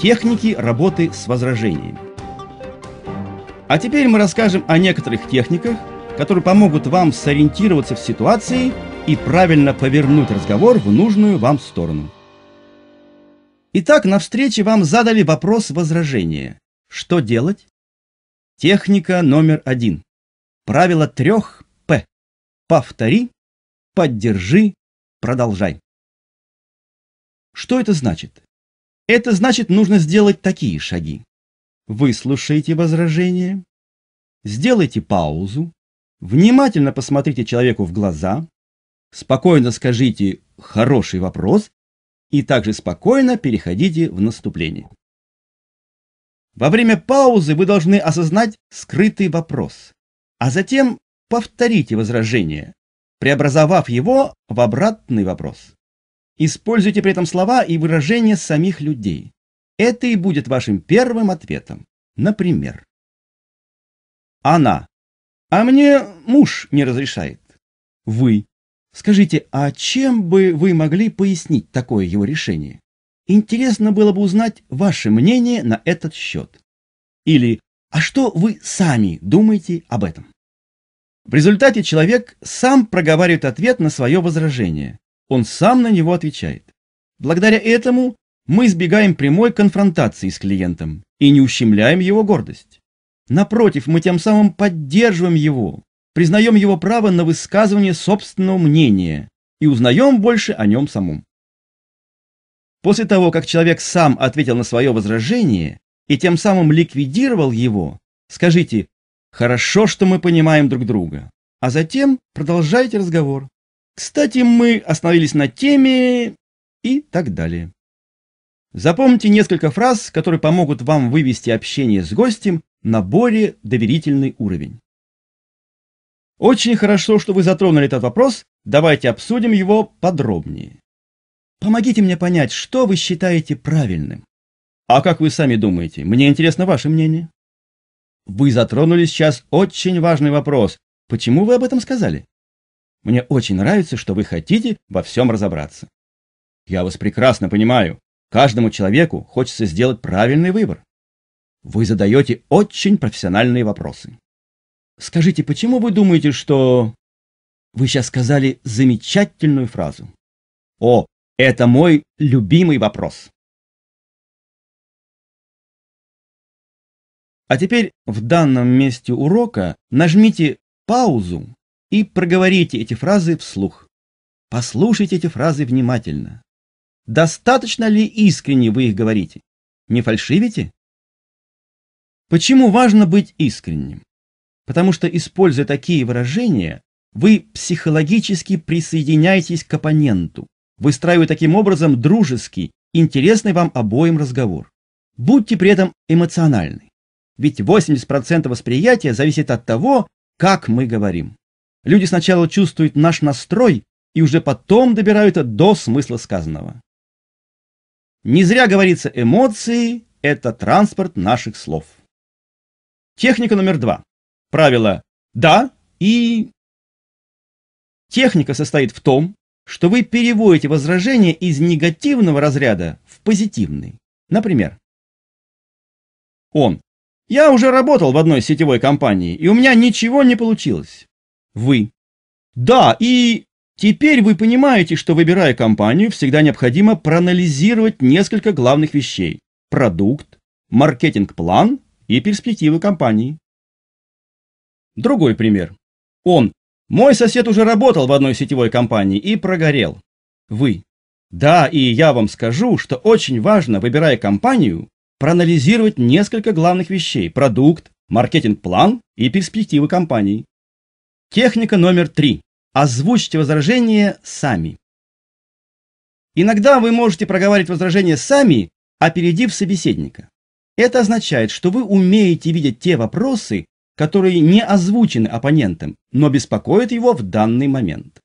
Техники работы с возражениями. А теперь мы расскажем о некоторых техниках, которые помогут вам сориентироваться в ситуации и правильно повернуть разговор в нужную вам сторону. Итак, на встрече вам задали вопрос возражения. Что делать? Техника номер один. Правило трех «П». Повтори, поддержи, продолжай. Что это значит? Это значит, нужно сделать такие шаги. Выслушайте возражение, сделайте паузу, внимательно посмотрите человеку в глаза, спокойно скажите «хороший вопрос» и также спокойно переходите в наступление. Во время паузы вы должны осознать скрытый вопрос, а затем повторите возражение, преобразовав его в обратный вопрос. Используйте при этом слова и выражения самих людей. Это и будет вашим первым ответом. Например, она. А мне муж не разрешает. Вы. Скажите, а чем бы вы могли пояснить такое его решение? Интересно было бы узнать ваше мнение на этот счет. Или «А что вы сами думаете об этом?» В результате человек сам проговаривает ответ на свое возражение, он сам на него отвечает. Благодаря этому мы избегаем прямой конфронтации с клиентом и не ущемляем его гордость. Напротив, мы тем самым поддерживаем его, признаем его право на высказывание собственного мнения и узнаем больше о нем самом. После того, как человек сам ответил на свое возражение и тем самым ликвидировал его, скажите «Хорошо, что мы понимаем друг друга», а затем продолжайте разговор. Кстати, мы остановились на теме и так далее. Запомните несколько фраз, которые помогут вам вывести общение с гостем на более доверительный уровень. Очень хорошо, что вы затронули этот вопрос, давайте обсудим его подробнее. Помогите мне понять, что вы считаете правильным. А как вы сами думаете? Мне интересно ваше мнение. Вы затронули сейчас очень важный вопрос. Почему вы об этом сказали? Мне очень нравится, что вы хотите во всем разобраться. Я вас прекрасно понимаю. Каждому человеку хочется сделать правильный выбор. Вы задаете очень профессиональные вопросы. Скажите, почему вы думаете, что... Вы сейчас сказали замечательную фразу. О, это мой любимый вопрос. А теперь в данном месте урока нажмите паузу и проговорите эти фразы вслух. Послушайте эти фразы внимательно. Достаточно ли искренне вы их говорите? Не фальшивите? Почему важно быть искренним? Потому что, используя такие выражения, вы психологически присоединяетесь к оппоненту, выстраивая таким образом дружеский, интересный вам обоим разговор. Будьте при этом эмоциональны, ведь 80% восприятия зависит от того, как мы говорим. Люди сначала чувствуют наш настрой и уже потом добираются до смысла сказанного. Не зря говорится «эмоции – это транспорт наших слов». Техника номер два. Правило «да» и Техника состоит в том, что вы переводите возражение из негативного разряда в позитивный. Например, он. Я уже работал в одной сетевой компании, и у меня ничего не получилось вы. Да, и теперь вы понимаете, что выбирая компанию, всегда необходимо проанализировать несколько главных вещей. Продукт, маркетинг-план и перспективы компании. Другой пример. Он. Мой сосед уже работал в одной сетевой компании и прогорел. Вы. Да, и я вам скажу, что очень важно, выбирая компанию, проанализировать несколько главных вещей – продукт, маркетинг-план и перспективы компании. Техника номер три. Озвучьте возражение сами. Иногда вы можете проговаривать возражение сами, опередив собеседника. Это означает, что вы умеете видеть те вопросы, которые не озвучены оппонентом, но беспокоят его в данный момент.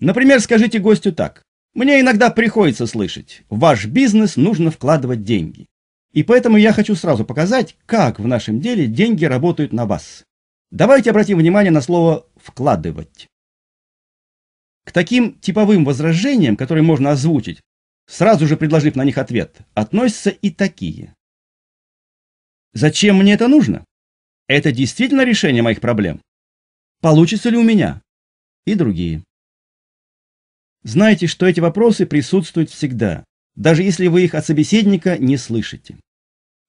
Например, скажите гостю так. «Мне иногда приходится слышать, в ваш бизнес нужно вкладывать деньги. И поэтому я хочу сразу показать, как в нашем деле деньги работают на вас. Давайте обратим внимание на слово «вкладывать». К таким типовым возражениям, которые можно озвучить, сразу же предложив на них ответ, относятся и такие. Зачем мне это нужно? Это действительно решение моих проблем? Получится ли у меня? И другие. Знаете, что эти вопросы присутствуют всегда, даже если вы их от собеседника не слышите.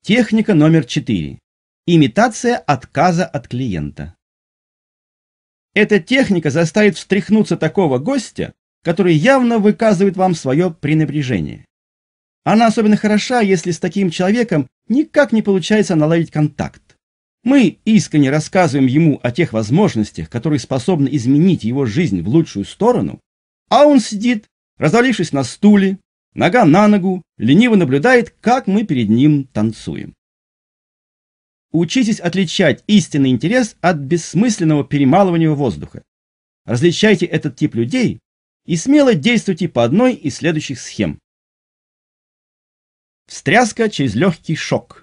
Техника номер четыре. Имитация отказа от клиента. Эта техника заставит встряхнуться такого гостя, который явно выказывает вам свое пренебрежение. Она особенно хороша, если с таким человеком никак не получается наладить контакт. Мы искренне рассказываем ему о тех возможностях, которые способны изменить его жизнь в лучшую сторону, а он сидит, развалившись на стуле, нога на ногу, лениво наблюдает, как мы перед ним танцуем. Учитесь отличать истинный интерес от бессмысленного перемалывания воздуха. Различайте этот тип людей и смело действуйте по одной из следующих схем. Встряска через легкий шок.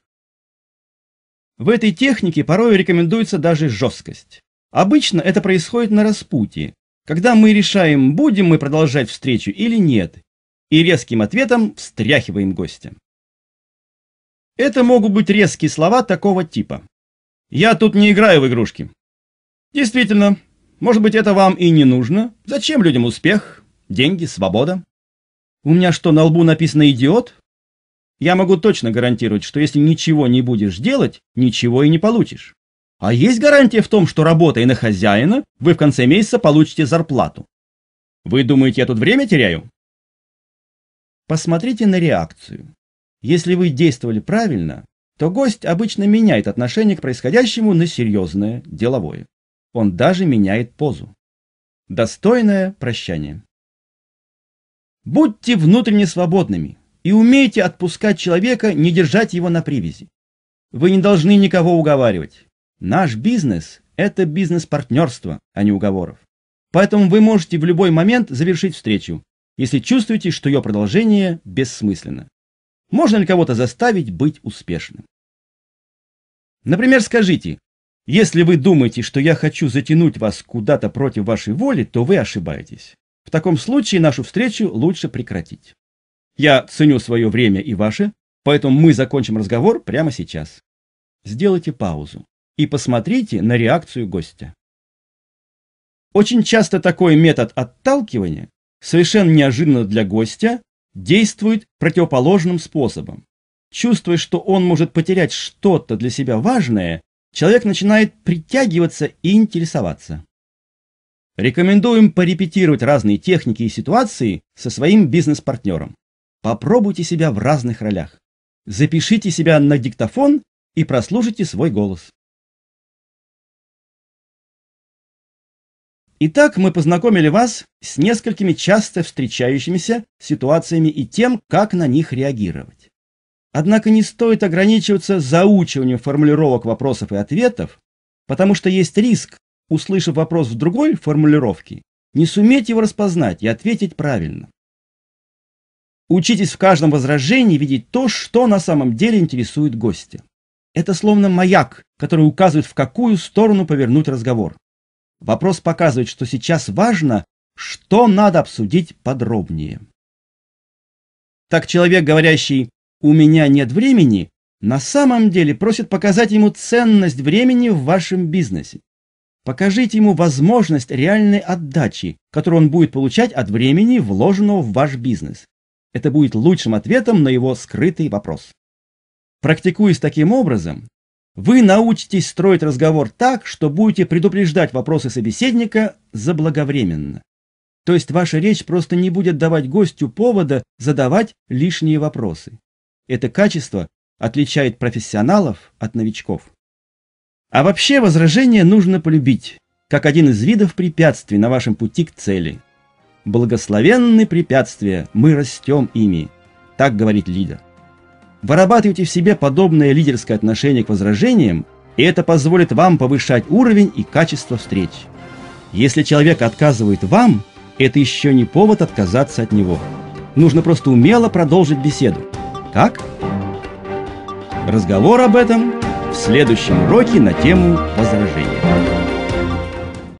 В этой технике порой рекомендуется даже жесткость. Обычно это происходит на распутье, когда мы решаем, будем мы продолжать встречу или нет, и резким ответом встряхиваем гостя. Это могут быть резкие слова такого типа. «Я тут не играю в игрушки». Действительно, может быть, это вам и не нужно. Зачем людям успех, деньги, свобода? У меня что, на лбу написано «идиот»? Я могу точно гарантировать, что если ничего не будешь делать, ничего и не получишь. А есть гарантия в том, что работая на хозяина, вы в конце месяца получите зарплату. Вы думаете, я тут время теряю? Посмотрите на реакцию. Если вы действовали правильно, то гость обычно меняет отношение к происходящему на серьезное, деловое. Он даже меняет позу. Достойное прощание. Будьте внутренне свободными и умейте отпускать человека, не держать его на привязи. Вы не должны никого уговаривать. Наш бизнес – это бизнес партнерства, а не уговоров. Поэтому вы можете в любой момент завершить встречу, если чувствуете, что ее продолжение бессмысленно. Можно ли кого-то заставить быть успешным? Например, скажите, если вы думаете, что я хочу затянуть вас куда-то против вашей воли, то вы ошибаетесь. В таком случае нашу встречу лучше прекратить. Я ценю свое время и ваше, поэтому мы закончим разговор прямо сейчас. Сделайте паузу и посмотрите на реакцию гостя. Очень часто такой метод отталкивания совершенно неожиданно для гостя действует противоположным способом. Чувствуя, что он может потерять что-то для себя важное, человек начинает притягиваться и интересоваться. Рекомендуем порепетировать разные техники и ситуации со своим бизнес-партнером. Попробуйте себя в разных ролях. Запишите себя на диктофон и прослушайте свой голос. Итак, мы познакомили вас с несколькими часто встречающимися ситуациями и тем, как на них реагировать. Однако не стоит ограничиваться заучиванием формулировок вопросов и ответов, потому что есть риск, услышав вопрос в другой формулировке, не суметь его распознать и ответить правильно. Учитесь в каждом возражении видеть то, что на самом деле интересует гостя. Это словно маяк, который указывает, в какую сторону повернуть разговор. Вопрос показывает, что сейчас важно, что надо обсудить подробнее. Так человек, говорящий «у меня нет времени», на самом деле просит показать ему ценность времени в вашем бизнесе. Покажите ему возможность реальной отдачи, которую он будет получать от времени, вложенного в ваш бизнес. Это будет лучшим ответом на его скрытый вопрос. Практикуясь таким образом, вы научитесь строить разговор так, что будете предупреждать вопросы собеседника заблаговременно. То есть ваша речь просто не будет давать гостю повода задавать лишние вопросы. Это качество отличает профессионалов от новичков. А вообще возражение нужно полюбить, как один из видов препятствий на вашем пути к цели. Благословенны препятствия, мы растем ими. Так говорит лидер. Вырабатывайте в себе подобное лидерское отношение к возражениям, и это позволит вам повышать уровень и качество встреч. Если человек отказывает вам, это еще не повод отказаться от него. Нужно просто умело продолжить беседу. Как? Разговор об этом в следующем уроке на тему возражения.